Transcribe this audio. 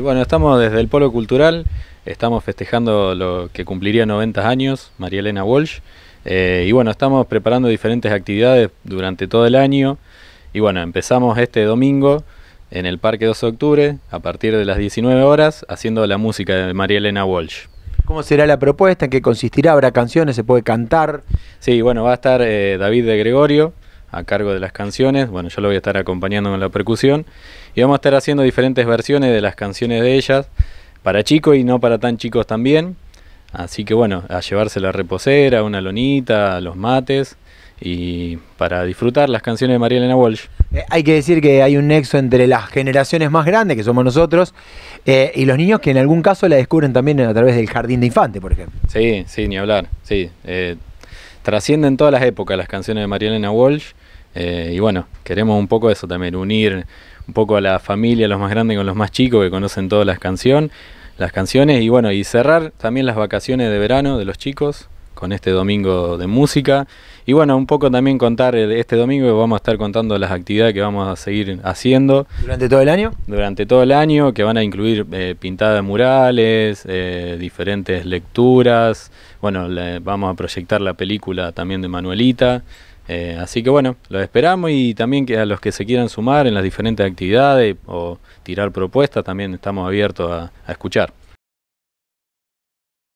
Bueno, estamos desde el Polo Cultural, estamos festejando lo que cumpliría 90 años, María Elena Walsh, eh, y bueno, estamos preparando diferentes actividades durante todo el año, y bueno, empezamos este domingo en el Parque 12 de Octubre, a partir de las 19 horas, haciendo la música de María Elena Walsh. ¿Cómo será la propuesta? ¿En qué consistirá? ¿Habrá canciones? ¿Se puede cantar? Sí, bueno, va a estar eh, David de Gregorio, a cargo de las canciones. Bueno, yo lo voy a estar acompañando en la percusión. Y vamos a estar haciendo diferentes versiones de las canciones de ellas, para chicos y no para tan chicos también. Así que bueno, a llevarse la reposera, una lonita, los mates y para disfrutar las canciones de María Elena Walsh. Eh, hay que decir que hay un nexo entre las generaciones más grandes, que somos nosotros, eh, y los niños que en algún caso la descubren también a través del jardín de infante, por ejemplo. Sí, sí, ni hablar. Sí, eh, trascienden todas las épocas las canciones de Marielena Walsh. Eh, y bueno, queremos un poco eso también, unir un poco a la familia, a los más grandes con los más chicos que conocen todas las, canción, las canciones. Y bueno, y cerrar también las vacaciones de verano de los chicos con este domingo de música. Y bueno, un poco también contar este domingo, vamos a estar contando las actividades que vamos a seguir haciendo. ¿Durante todo el año? Durante todo el año, que van a incluir eh, pintadas de murales, eh, diferentes lecturas. Bueno, vamos a proyectar la película también de Manuelita. Eh, así que bueno, los esperamos y también que a los que se quieran sumar en las diferentes actividades o tirar propuestas, también estamos abiertos a escuchar.